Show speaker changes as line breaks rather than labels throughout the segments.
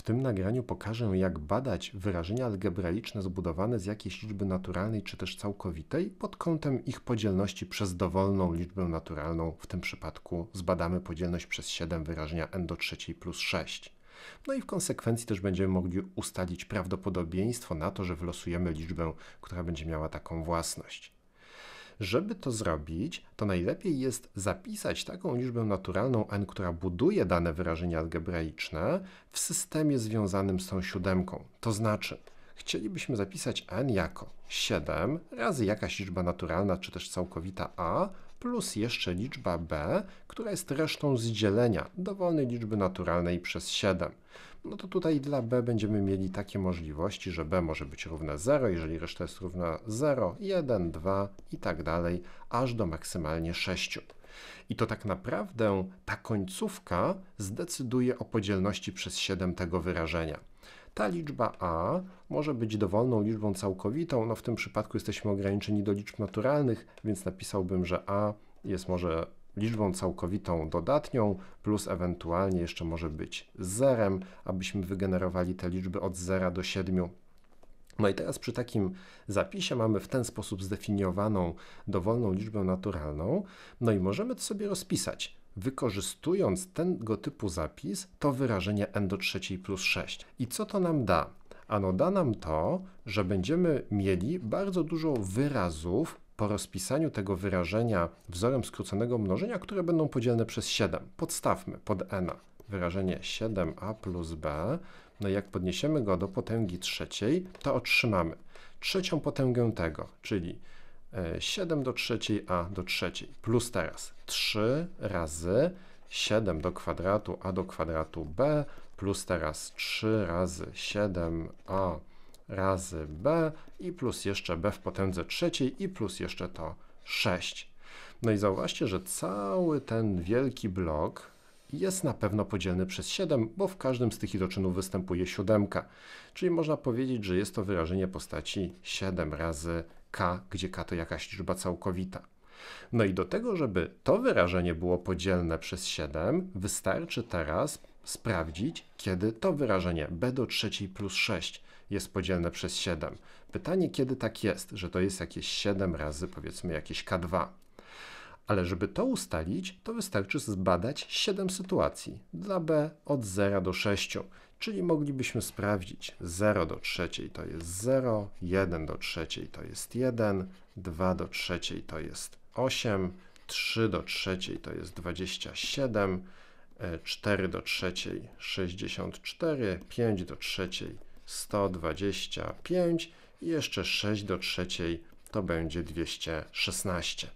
W tym nagraniu pokażę, jak badać wyrażenia algebraiczne zbudowane z jakiejś liczby naturalnej czy też całkowitej pod kątem ich podzielności przez dowolną liczbę naturalną. W tym przypadku zbadamy podzielność przez 7 wyrażenia n do trzeciej plus 6. No i w konsekwencji też będziemy mogli ustalić prawdopodobieństwo na to, że wylosujemy liczbę, która będzie miała taką własność. Żeby to zrobić, to najlepiej jest zapisać taką liczbę naturalną n, która buduje dane wyrażenie algebraiczne w systemie związanym z tą siódemką. To znaczy, chcielibyśmy zapisać n jako 7 razy jakaś liczba naturalna, czy też całkowita a plus jeszcze liczba b, która jest resztą z dzielenia dowolnej liczby naturalnej przez 7. No to tutaj dla b będziemy mieli takie możliwości, że b może być równe 0, jeżeli reszta jest równa 0, 1, 2 i tak dalej, aż do maksymalnie 6. I to tak naprawdę ta końcówka zdecyduje o podzielności przez 7 tego wyrażenia. Ta liczba a może być dowolną liczbą całkowitą, no w tym przypadku jesteśmy ograniczeni do liczb naturalnych, więc napisałbym, że a jest może liczbą całkowitą dodatnią plus ewentualnie jeszcze może być zerem, abyśmy wygenerowali te liczby od 0 do 7. No i teraz przy takim zapisie mamy w ten sposób zdefiniowaną dowolną liczbę naturalną, no i możemy to sobie rozpisać. Wykorzystując tego typu zapis, to wyrażenie n do trzeciej plus 6. I co to nam da? Ano da nam to, że będziemy mieli bardzo dużo wyrazów po rozpisaniu tego wyrażenia wzorem skróconego mnożenia, które będą podzielne przez 7. Podstawmy pod n. -a. Wyrażenie 7a plus b, no i jak podniesiemy go do potęgi trzeciej, to otrzymamy trzecią potęgę tego, czyli 7 do trzeciej a do trzeciej plus teraz 3 razy 7 do kwadratu a do kwadratu b plus teraz 3 razy 7a razy b i plus jeszcze b w potędze trzeciej i plus jeszcze to 6. No i zauważcie, że cały ten wielki blok jest na pewno podzielny przez 7, bo w każdym z tych iloczynów występuje siódemka. Czyli można powiedzieć, że jest to wyrażenie postaci 7 razy 7 k, gdzie k to jakaś liczba całkowita. No i do tego, żeby to wyrażenie było podzielne przez 7, wystarczy teraz sprawdzić, kiedy to wyrażenie b do trzeciej plus 6 jest podzielne przez 7. Pytanie, kiedy tak jest, że to jest jakieś 7 razy powiedzmy jakieś k2. Ale żeby to ustalić, to wystarczy zbadać 7 sytuacji dla B od 0 do 6, czyli moglibyśmy sprawdzić 0 do 3 to jest 0, 1 do 3 to jest 1, 2 do 3 to jest 8, 3 do 3 to jest 27, 4 e, do 3 64, 5 do 3 125 i jeszcze 6 do 3 to będzie 216.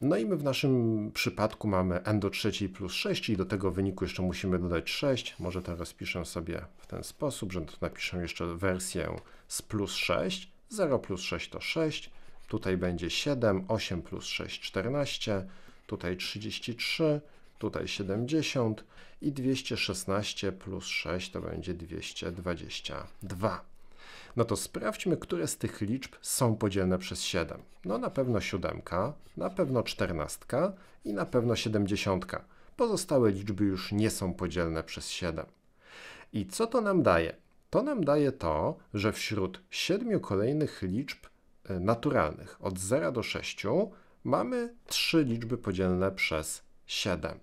No i my w naszym przypadku mamy n do trzeciej plus 6 i do tego wyniku jeszcze musimy dodać 6. Może teraz piszę sobie w ten sposób, że napiszę jeszcze wersję z plus 6. 0 plus 6 to 6. Tutaj będzie 7, 8 plus 6 14, tutaj 33, tutaj 70 i 216 plus 6 to będzie 222 no to sprawdźmy, które z tych liczb są podzielne przez 7. No na pewno 7, na pewno 14 i na pewno siedemdziesiątka. Pozostałe liczby już nie są podzielne przez 7. I co to nam daje? To nam daje to, że wśród 7 kolejnych liczb e, naturalnych od 0 do 6 mamy 3 liczby podzielne przez 7.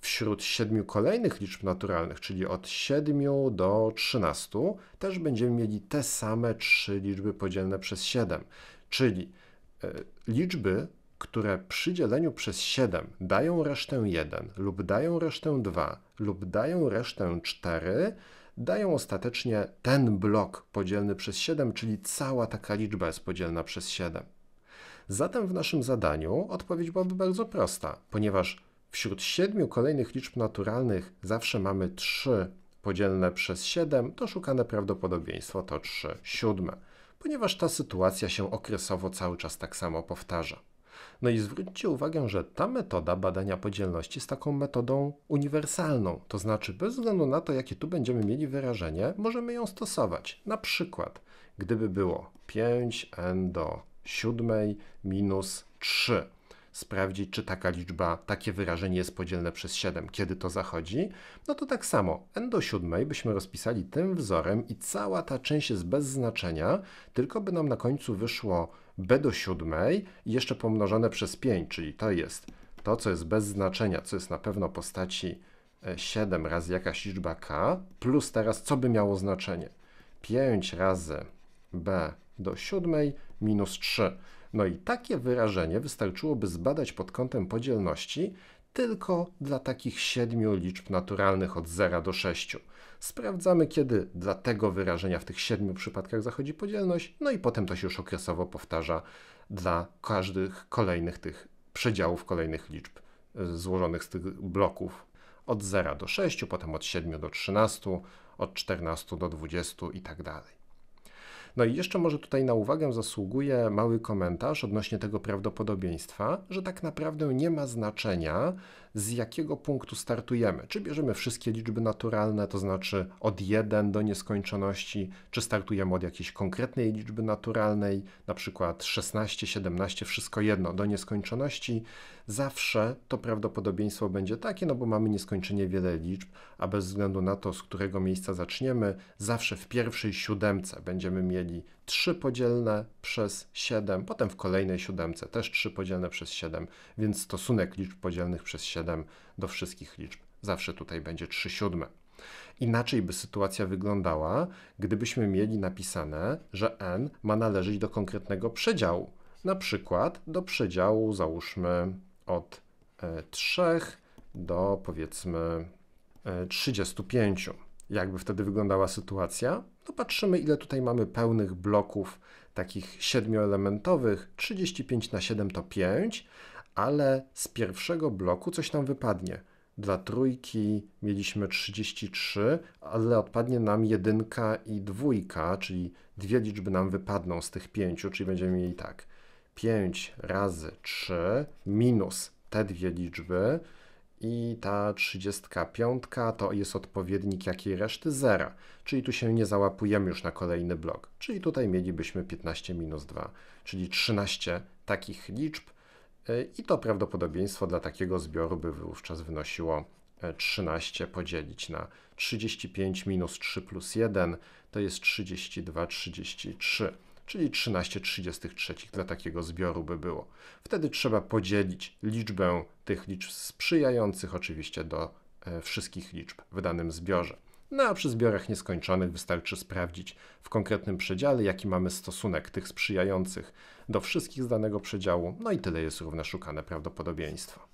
Wśród siedmiu kolejnych liczb naturalnych, czyli od 7 do 13, też będziemy mieli te same trzy liczby podzielne przez 7, czyli e, liczby, które przy dzieleniu przez 7 dają resztę 1 lub dają resztę 2 lub dają resztę 4, dają ostatecznie ten blok podzielny przez 7, czyli cała taka liczba jest podzielna przez 7. Zatem w naszym zadaniu odpowiedź byłaby bardzo prosta, ponieważ Wśród siedmiu kolejnych liczb naturalnych zawsze mamy 3 podzielne przez 7, to szukane prawdopodobieństwo to 3 siódme, ponieważ ta sytuacja się okresowo cały czas tak samo powtarza. No i zwróćcie uwagę, że ta metoda badania podzielności jest taką metodą uniwersalną, to znaczy bez względu na to, jakie tu będziemy mieli wyrażenie, możemy ją stosować. Na przykład, gdyby było 5n do 7 minus 3, sprawdzić, czy taka liczba, takie wyrażenie jest podzielne przez 7, kiedy to zachodzi, no to tak samo n do 7 byśmy rozpisali tym wzorem i cała ta część jest bez znaczenia, tylko by nam na końcu wyszło b do 7 jeszcze pomnożone przez 5, czyli to jest to, co jest bez znaczenia, co jest na pewno postaci 7 e, razy jakaś liczba k, plus teraz co by miało znaczenie. 5 razy b do 7 minus 3. No i takie wyrażenie wystarczyłoby zbadać pod kątem podzielności tylko dla takich siedmiu liczb naturalnych od 0 do 6. Sprawdzamy, kiedy dla tego wyrażenia w tych siedmiu przypadkach zachodzi podzielność, no i potem to się już okresowo powtarza dla każdych kolejnych tych przedziałów kolejnych liczb y, złożonych z tych bloków od 0 do 6, potem od 7 do 13, od 14 do 20 i tak dalej. No i jeszcze może tutaj na uwagę zasługuje mały komentarz odnośnie tego prawdopodobieństwa, że tak naprawdę nie ma znaczenia, z jakiego punktu startujemy. Czy bierzemy wszystkie liczby naturalne, to znaczy od 1 do nieskończoności, czy startujemy od jakiejś konkretnej liczby naturalnej, na przykład 16, 17, wszystko jedno, do nieskończoności. Zawsze to prawdopodobieństwo będzie takie, no bo mamy nieskończenie wiele liczb, a bez względu na to, z którego miejsca zaczniemy, zawsze w pierwszej siódemce będziemy mieli 3 podzielne przez 7, potem w kolejnej siódemce też 3 podzielne przez 7, więc stosunek liczb podzielnych przez 7 7 do wszystkich liczb. Zawsze tutaj będzie 3 siódme. Inaczej by sytuacja wyglądała, gdybyśmy mieli napisane, że n ma należeć do konkretnego przedziału. Na przykład do przedziału załóżmy od 3 e, do powiedzmy 35. E, Jakby wtedy wyglądała sytuacja? No patrzymy, ile tutaj mamy pełnych bloków takich siedmioelementowych. 35 na 7 to 5, ale z pierwszego bloku coś nam wypadnie. Dla trójki mieliśmy 33, ale odpadnie nam jedynka i dwójka, czyli dwie liczby nam wypadną z tych pięciu, czyli będziemy mieli tak 5 razy 3 minus te dwie liczby i ta 35 to jest odpowiednik jakiej reszty? 0. czyli tu się nie załapujemy już na kolejny blok, czyli tutaj mielibyśmy 15 minus 2, czyli 13 takich liczb, E, i to prawdopodobieństwo dla takiego zbioru by wówczas wynosiło 13 e, podzielić na 35 minus 3 plus 1 to jest 32, 33, czyli 13 33 dla takiego zbioru by było. Wtedy trzeba podzielić liczbę tych liczb sprzyjających oczywiście do e, wszystkich liczb w danym zbiorze. No a przy zbiorach nieskończonych wystarczy sprawdzić w konkretnym przedziale, jaki mamy stosunek tych sprzyjających do wszystkich z danego przedziału, no i tyle jest równe szukane prawdopodobieństwo.